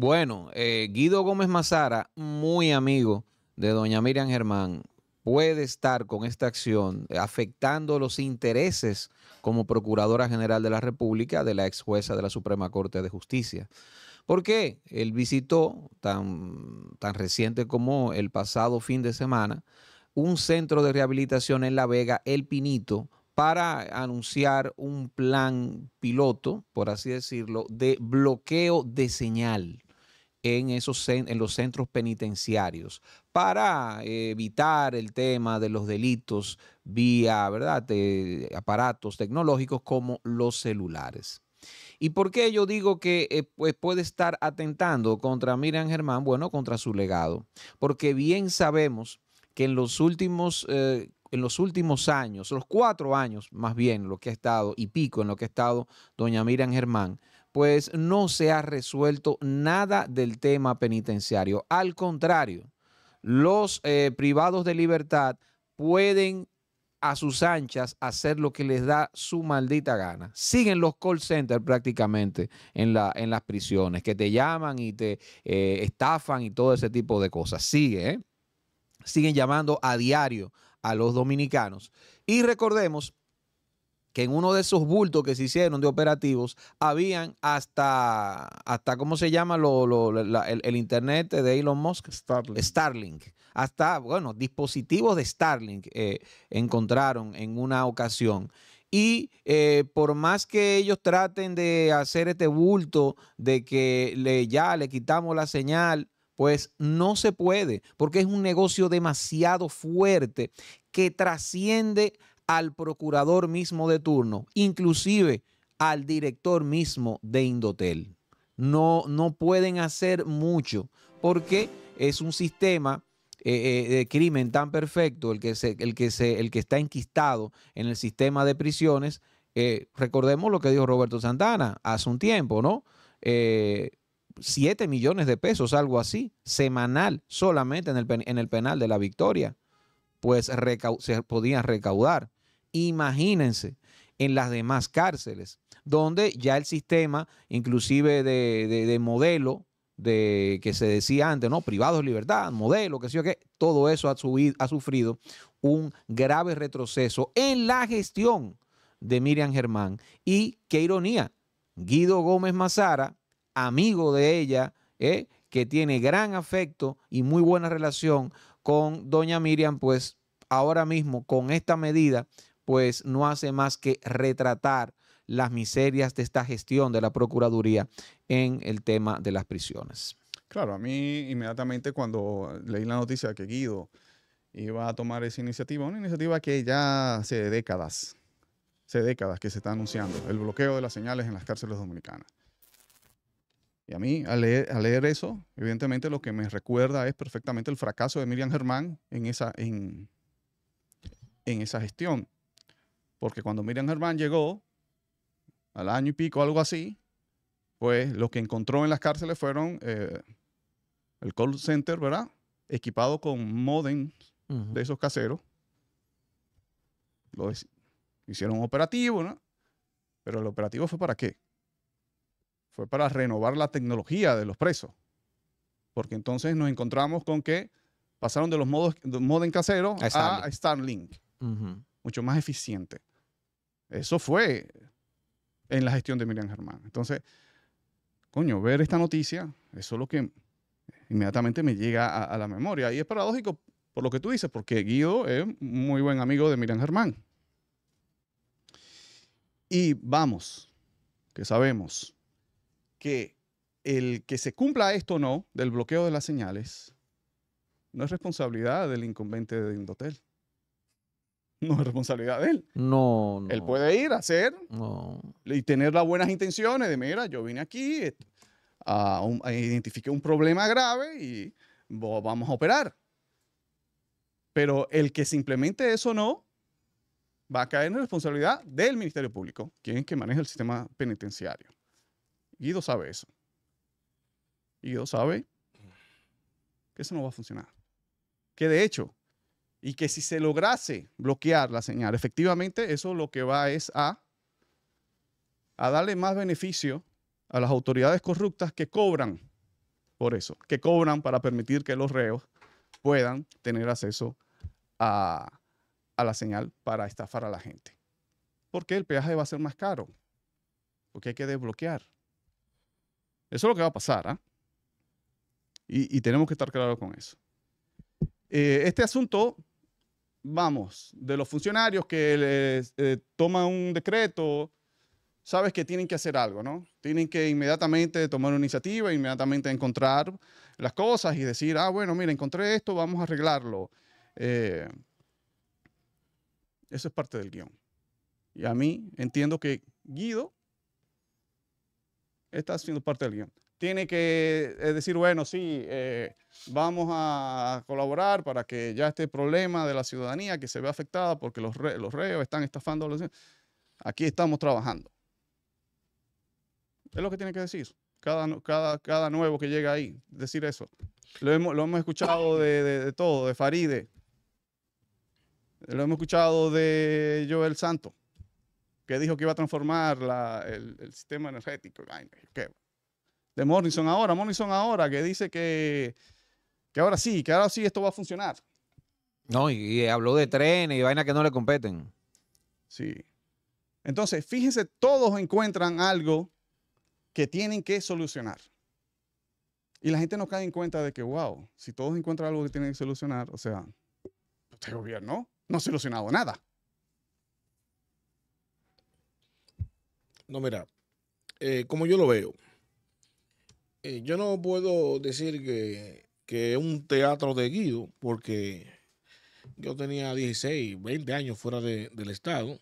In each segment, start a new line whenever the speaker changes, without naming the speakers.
Bueno, eh, Guido Gómez Mazara, muy amigo de doña Miriam Germán, puede estar con esta acción afectando los intereses como Procuradora General de la República de la ex jueza de la Suprema Corte de Justicia. ¿Por qué? Él visitó, tan, tan reciente como el pasado fin de semana, un centro de rehabilitación en La Vega, El Pinito, para anunciar un plan piloto, por así decirlo, de bloqueo de señal en, esos, en los centros penitenciarios para evitar el tema de los delitos vía ¿verdad? De aparatos tecnológicos como los celulares. ¿Y por qué yo digo que eh, pues puede estar atentando contra Miriam Germán? Bueno, contra su legado. Porque bien sabemos que en los últimos, eh, en los últimos años, los cuatro años más bien, lo que ha estado y pico en lo que ha estado doña Miriam Germán, pues no se ha resuelto nada del tema penitenciario. Al contrario, los eh, privados de libertad pueden a sus anchas hacer lo que les da su maldita gana. Siguen los call centers prácticamente en, las prisiones, que te llaman y te eh, estafan y todo ese tipo de cosas. Sigue, ¿eh? Siguen llamando a diario a los dominicanos. Y recordemos que en uno de esos bultos que se hicieron de operativos habían hasta, hasta ¿cómo se llama lo, el, internet de Elon Musk? Starlink. Hasta, bueno, dispositivos de Starlink eh, encontraron en una ocasión. Y eh, por más que ellos traten de hacer este bulto de que le, ya le quitamos la señal, pues no se puede, porque es un negocio demasiado fuerte que trasciende al procurador mismo de turno, inclusive al director mismo de Indotel. No, no pueden hacer mucho porque es un sistema eh, eh, de crimen tan perfecto el que, se, el, que se, el que está enquistado en el sistema de prisiones. Eh, recordemos lo que dijo Roberto Santana hace un tiempo, ¿no? 7 millones de pesos, algo así, semanal, solamente en el, en el penal de la Victoria, pues se podían recaudar. Imagínense en las demás cárceles, donde ya el sistema, inclusive de, modelo, de que se decía antes, ¿no? Privados de libertad, modelo, que sé yo qué, todo eso ha, sufrido un grave retroceso en la gestión de Miriam Germán. Y qué ironía, Guido Gómez Mazara, amigo de ella, ¿eh? que tiene gran afecto y muy buena relación con doña Miriam, pues ahora mismo con esta medida pues no hace más que retratar las miserias de esta gestión de la Procuraduría en el tema de las prisiones.
Claro, a mí inmediatamente cuando leí la noticia que Guido iba a tomar esa iniciativa, una iniciativa que ya hace décadas, hace décadas que se está anunciando, el bloqueo de las señales en las cárceles dominicanas. Y a mí, al leer, eso, evidentemente lo que me recuerda es perfectamente el fracaso de Miriam Germán en esa, en, en esa gestión. Porque cuando Miriam Germán llegó, al año y pico, algo así, pues lo que encontró en las cárceles fueron eh, el call center, ¿verdad? Equipado con modems de esos caseros. Lo hicieron un operativo, ¿no? Pero el operativo fue para qué? Fue para renovar la tecnología de los presos. Porque entonces nos encontramos con que pasaron de los modos, modem caseros a, Starlink. Mucho más eficiente. Eso fue en la gestión de Miriam Germán. Entonces, coño, ver esta noticia, eso es lo que inmediatamente me llega a, la memoria. Y es paradójico por lo que tú dices, porque Guido es muy buen amigo de Miriam Germán. Y vamos, que sabemos que el que se cumpla esto o no del bloqueo de las señales no es responsabilidad del incumbente de Indotel. No es responsabilidad de él.
No, no.
Él puede ir a hacer no. y tener las buenas intenciones de, mira, yo vine aquí, eh, a identifique un problema grave y vamos a operar. Pero el que simplemente eso no, va a caer en responsabilidad del Ministerio Público, quien es que maneja el sistema penitenciario. Guido sabe eso. Guido sabe que eso no va a funcionar. Que de hecho, y que si se lograse bloquear la señal, efectivamente eso lo que va es a, a darle más beneficio a las autoridades corruptas que cobran por eso, que cobran para permitir que los reos puedan tener acceso a, la señal para estafar a la gente. Porque el peaje va a ser más caro, porque hay que desbloquear. Eso es lo que va a pasar, ¿ah? Y, tenemos que estar claros con eso. Eh, este asunto vamos, de los funcionarios que eh, toman un decreto, sabes que tienen que hacer algo, ¿no? Tienen que inmediatamente tomar una iniciativa, inmediatamente encontrar las cosas y decir, ah, bueno, mira, encontré esto, vamos a arreglarlo. Eh, eso es parte del guión. Y a mí entiendo que Guido está haciendo parte del guión tiene que eh, decir, bueno, sí, eh, vamos a colaborar para que ya este problema de la ciudadanía que se ve afectada porque los, reos están estafando Aquí estamos trabajando. Es lo que tiene que decir. Cada, nuevo que llega ahí, decir eso. Lo hemos, escuchado de, todo, de Faride. Lo hemos escuchado de Joel Santo, que dijo que iba a transformar el, sistema energético. Ay, de Morrison ahora, Morrison ahora, que dice que, ahora sí, que ahora sí esto va a funcionar.
No, y, habló de trenes y vainas que no le competen. Sí.
Entonces, fíjense, todos encuentran algo que tienen que solucionar. Y la gente no cae en cuenta de que, wow, si todos encuentran algo que tienen que solucionar, o sea, este gobierno no ha solucionado nada.
No, mira, eh, como yo lo veo, eh, yo no puedo decir que, es un teatro de Guido, porque yo tenía 16, 20 años fuera del Estado.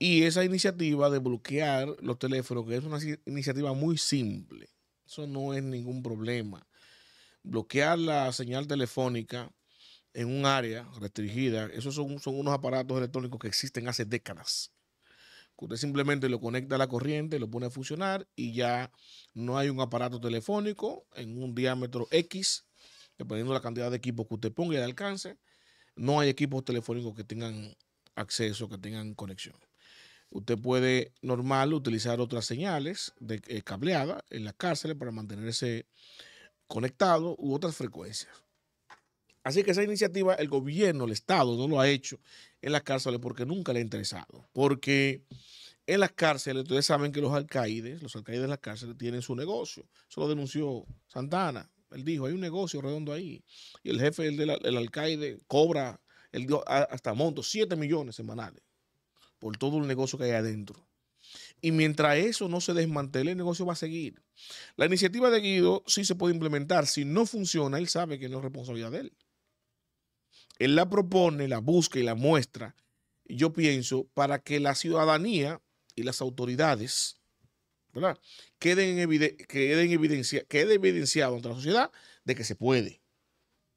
Y esa iniciativa de bloquear los teléfonos, que es una iniciativa muy simple, eso no es ningún problema. Bloquear la señal telefónica en un área restringida, esos son unos aparatos electrónicos que existen hace décadas. Usted simplemente lo conecta a la corriente, lo pone a funcionar y ya no hay un aparato telefónico en un diámetro X, dependiendo de la cantidad de equipos que usted ponga y alcance. No hay equipos telefónicos que tengan acceso, que tengan conexión. Usted puede normal utilizar otras señales de eh, cableada en las cárceles para mantenerse conectado u otras frecuencias. Así que esa iniciativa el gobierno, el Estado, no lo ha hecho en las cárceles porque nunca le ha interesado. Porque en las cárceles, ustedes saben que los alcaides, los alcaides de las cárceles tienen su negocio. Eso lo denunció Santana. Él dijo, hay un negocio redondo ahí. Y el jefe del alcaide cobra el hasta monto 7 millones semanales por todo el negocio que hay adentro. Y mientras eso no se desmantele, el negocio va a seguir. La iniciativa de Guido sí se puede implementar. Si no funciona, él sabe que no es responsabilidad de él. Él la propone, la busca y la muestra, yo pienso, para que la ciudadanía y las autoridades ¿verdad? Queden, en quede evidenciado ante la sociedad de que se puede,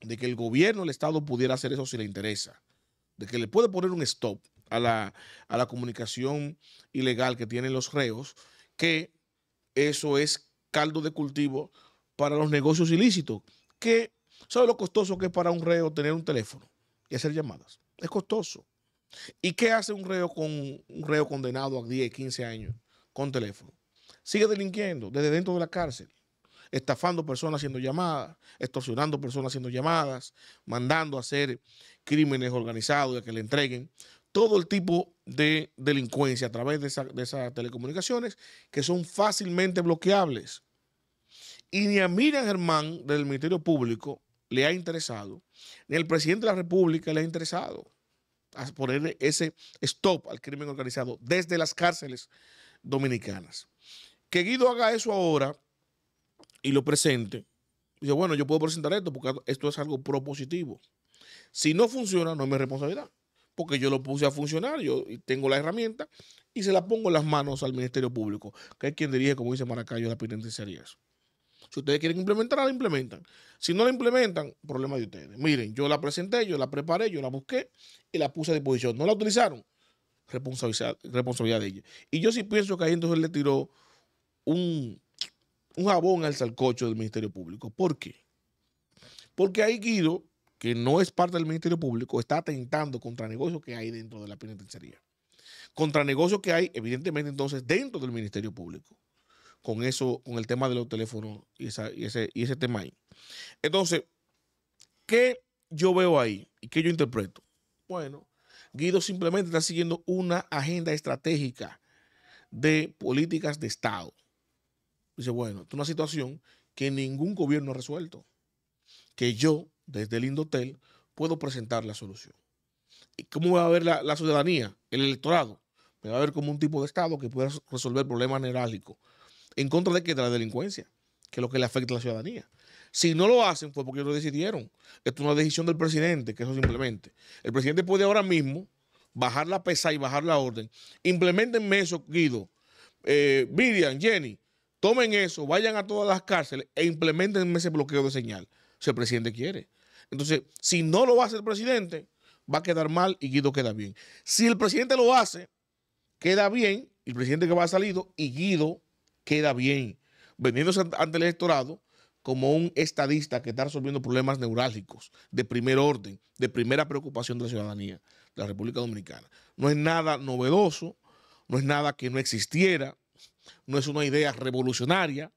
de que el gobierno, el Estado pudiera hacer eso si le interesa, de que le puede poner un stop a la, a la comunicación ilegal que tienen los reos, que eso es caldo de cultivo para los negocios ilícitos, que ¿Sabe lo costoso que es para un reo tener un teléfono y hacer llamadas? Es costoso. ¿Y qué hace un reo con un reo condenado a 10, 15 años con teléfono? Sigue delinquiendo desde dentro de la cárcel, estafando personas haciendo llamadas, extorsionando personas haciendo llamadas, mandando a hacer crímenes organizados y a que le entreguen todo el tipo de delincuencia a través de, de esas telecomunicaciones que son fácilmente bloqueables. Y ni a Miriam Germán del Ministerio Público le ha interesado, ni al presidente de la República le ha interesado a poner ese stop al crimen organizado desde las cárceles dominicanas. Que Guido haga eso ahora y lo presente, dice, bueno, yo puedo presentar esto porque esto es algo propositivo. Si no funciona, no es mi responsabilidad, porque yo lo puse a funcionar, yo tengo la herramienta y se la pongo en las manos al Ministerio Público, que es quien dirige, como dice Maracayo, las penitenciarías. Si ustedes quieren implementar, la implementan. Si no la implementan, problema de ustedes. Miren, yo la presenté, yo la preparé, yo la busqué y la puse a disposición. No la utilizaron, responsabilidad, de ella. Y yo sí pienso que ahí entonces le tiró un, un jabón al salcocho del Ministerio Público. ¿Por qué? Porque ahí Guido, que no es parte del Ministerio Público, está atentando contra negocios que hay dentro de la penitenciaría. Contra negocios que hay, evidentemente, entonces, dentro del Ministerio Público con eso, con el tema de los teléfonos y, ese, tema ahí. Entonces, ¿qué yo veo ahí y qué yo interpreto? Bueno, Guido simplemente está siguiendo una agenda estratégica de políticas de Estado. Dice, bueno, es una situación que ningún gobierno ha resuelto, que yo, desde el Indotel, puedo presentar la solución. ¿Y cómo va a ver la, ciudadanía, el electorado? Me va a ver como un tipo de Estado que pueda resolver problemas neurálgicos, en contra de, que de la delincuencia, que es lo que le afecta a la ciudadanía. Si no lo hacen fue porque lo decidieron. Esto es una decisión del presidente, que eso simplemente. El presidente puede ahora mismo bajar la pesa y bajar la orden. Implementen eso, Guido. Eh, Miriam, Jenny, tomen eso, vayan a todas las cárceles e implementen ese bloqueo de señal, si el presidente quiere. Entonces, si no lo hace el presidente, va a quedar mal y Guido queda bien. Si el presidente lo hace, queda bien el presidente que va a salir, y Guido queda bien, vendiéndose ante el electorado como un estadista que está resolviendo problemas neurálgicos de primer orden, de primera preocupación de la ciudadanía de la República Dominicana. No es nada novedoso, no es nada que no existiera, no es una idea revolucionaria,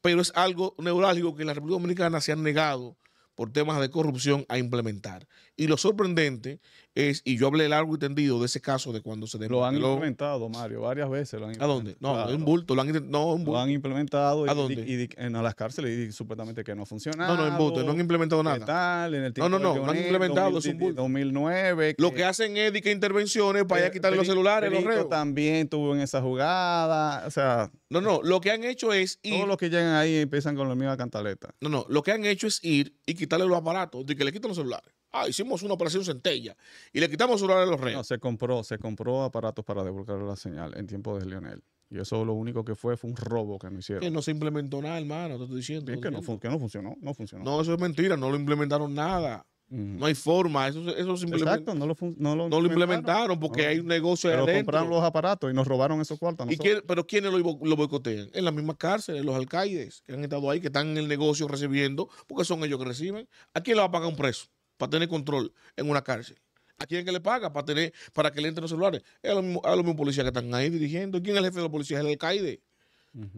pero es algo neurálgico que en la República Dominicana se ha negado por temas de corrupción a implementar. Y lo sorprendente y yo hablé largo y tendido
de ese caso de cuando se Lo han implementado, Mario, varias veces. Lo ¿A dónde? No, es un bulto. Lo han, implementado. ¿A dónde? Y, en las cárceles y supuestamente que no funciona. No, no, en bulto. No han implementado nada. Tal, no, no, no. No han implementado. 2009.
lo que hacen es que
intervenciones para allá quitarle los celulares, los también tuvo en esa jugada. O sea. No, no. Lo que han hecho es ir. Todos los que llegan ahí empiezan con la misma cantaleta. No, no. Lo que han hecho es ir y quitarle los aparatos. De que le quitan los celulares. Ah, hicimos una operación centella y le quitamos su hora a los reyes. No, se compró, se compró aparatos para devolver la señal en tiempo de Lionel. Y eso lo único que fue fue un robo que no hicieron. Que
no se implementó nada, hermano, te estoy diciendo. Es que, no,
que no funcionó, no funcionó. No, eso es mentira,
no lo implementaron nada. No hay forma, eso, eso simplemente
Exacto, no lo, no lo, implementaron porque hay un
negocio pero adentro. compraron los
aparatos y nos robaron esos cuartos.
quién, pero ¿quiénes lo, lo, boicotean? En las mismas cárceles, los alcaides que han estado ahí, que están en el negocio recibiendo, porque son ellos que reciben. ¿A quién le va a pagar un preso? para tener control en una cárcel. ¿A quién que le paga para tener para que le entren los celulares? Es a los mismos policías que están ahí dirigiendo. ¿Quién es el jefe de la policía? el alcaide.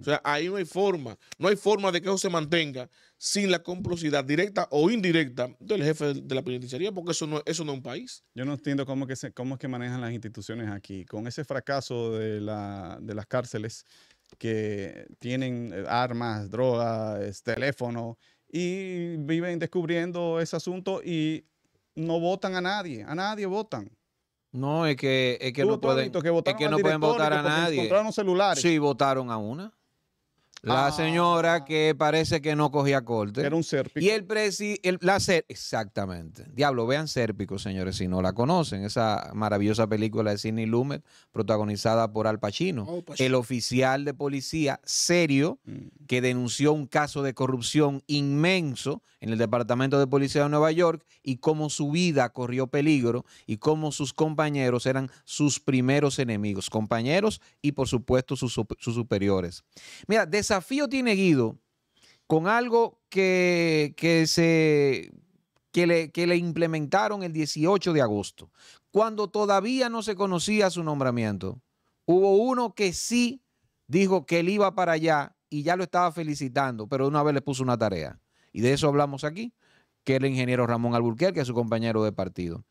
O sea, ahí no hay forma. No hay forma de que eso se mantenga sin la complicidad directa o
indirecta del jefe de la penitenciaría, porque eso no, eso no es un país. Yo no entiendo cómo, es que manejan las instituciones aquí. Con ese fracaso de, las cárceles que tienen eh, armas, drogas, teléfonos, y viven descubriendo ese asunto y no votan a nadie, a nadie votan.
No, es que, que no pueden, votar a nadie. si Sí, votaron a una. La ah. señora que parece que no cogía corte. Era un sérpico. Y el presi, el, la exactamente. Diablo, vean Serpico señores, si no la conocen. Esa maravillosa película de Sidney Lumet, protagonizada por Al Pacino, el oficial de policía serio mm. que denunció un caso de corrupción inmenso en el Departamento de Policía de Nueva York y cómo su vida corrió peligro y cómo sus compañeros eran sus primeros enemigos, compañeros y por supuesto sus, superiores. Mira, de desafío tiene Guido con algo que, se, que le, que le implementaron el 18 de agosto, cuando todavía no se conocía su nombramiento. Hubo uno que sí dijo que él iba para allá y ya lo estaba felicitando, pero una vez le puso una tarea. Y de eso hablamos aquí, que el ingeniero Ramón Alburquerque, su compañero de partido.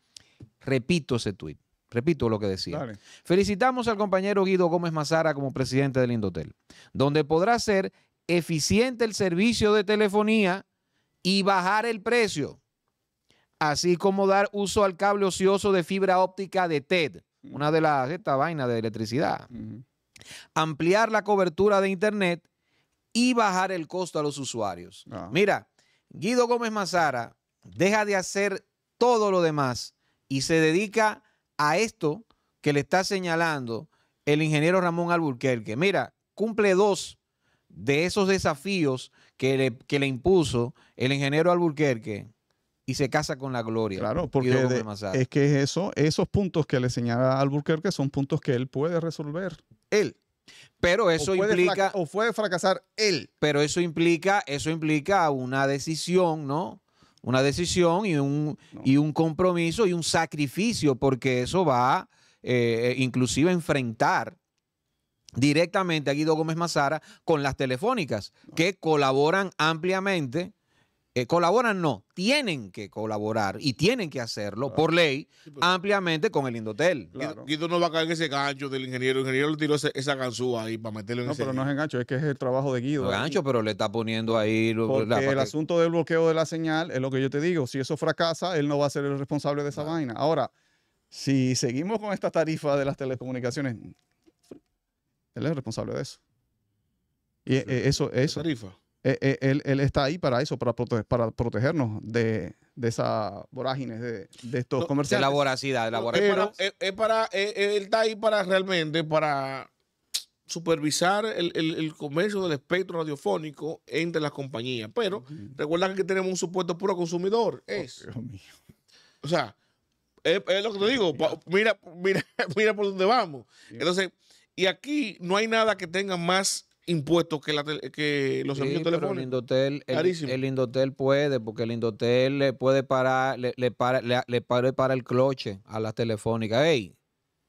Repito ese tuit. Repito lo que decía. Felicitamos al compañero Guido Gómez Mazara como presidente del Indotel, donde podrá ser eficiente el servicio de telefonía y bajar el precio, así como dar uso al cable ocioso de fibra óptica de TED, una de las esta vaina de electricidad. Ampliar la cobertura de internet y bajar el costo a los usuarios. Ah. Mira, Guido Gómez Mazara deja de hacer todo lo demás y se dedica a esto que le está señalando el ingeniero Ramón Alburquerque. Mira, cumple dos de esos desafíos que le, impuso el ingeniero Alburquerque y se casa con la gloria. Claro, porque es
que eso, esos puntos que le señala Alburquerque son puntos que él puede resolver.
Él. Pero eso implica. O puede fracasar él. Pero eso implica, eso implica una decisión, ¿no? una decisión y un, y un compromiso y un sacrificio, porque eso va eh, eh, inclusive a enfrentar directamente a Guido Gómez Mazara con las telefónicas, que colaboran ampliamente eh, colaboran, no, tienen que colaborar y tienen que hacerlo por ley ampliamente con el Indotel.
Guido no va a caer en ese gancho del ingeniero. El ingeniero le tiró esa ganzúa ahí para
meterlo en No, pero no
es
engancho, es que es el trabajo de Guido. gancho,
pero le está poniendo ahí. Porque el
asunto del bloqueo de la señal es lo que yo te digo. Si eso fracasa, él no va a ser el responsable de esa vaina. Ahora, si seguimos con esta tarifa de las telecomunicaciones, él es el responsable de eso. Y eh, eso, eso. Tarifa. Eh, eh, él, está ahí para eso, para, para protegernos de, esas vorágines de, estos comerciales. De la voracidad, la voracidad.
él está ahí para realmente, para supervisar el, comercio del espectro radiofónico entre las compañías. Pero recuerda que tenemos un supuesto puro consumidor. Oh, es. O sea, es, lo que te digo. Mira, mira, mira por dónde vamos. Entonces, y aquí no hay nada que tenga más impuestos que, la, eh, que los servicios telefónicos.
El Indotel, el, puede, porque el Indotel le puede parar, le, le para, para, el cloche a las telefónicas. Ey,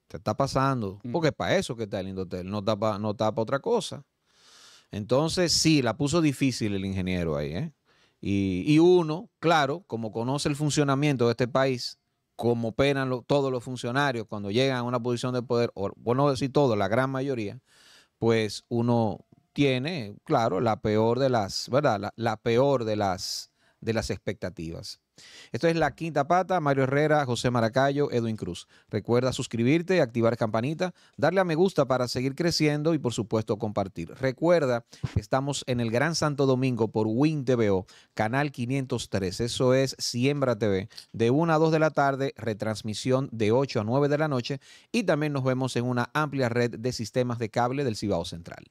te está pasando. Mm. Porque es para eso que está el Indotel, no está no tapa otra cosa. Entonces, sí, la puso difícil el ingeniero ahí, ¿eh? Y, y uno, claro, como conoce el funcionamiento de este país, como operan todos los funcionarios cuando llegan a una posición de poder, bueno decir la gran mayoría, pues uno... o todo, tiene, claro, la peor de las, ¿verdad? La, peor de las, de las expectativas. Esto es La Quinta Pata, Mario Herrera, José Maracayo, Edwin Cruz. Recuerda suscribirte, activar campanita, darle a me gusta para seguir creciendo y por supuesto compartir. Recuerda que estamos en el Gran Santo Domingo por Win TVO, canal 503, eso es Siembra TV, de 1 a 2 de la tarde, retransmisión de 8 a 9 de la noche y también nos vemos en una amplia red de sistemas de cable del Cibao Central.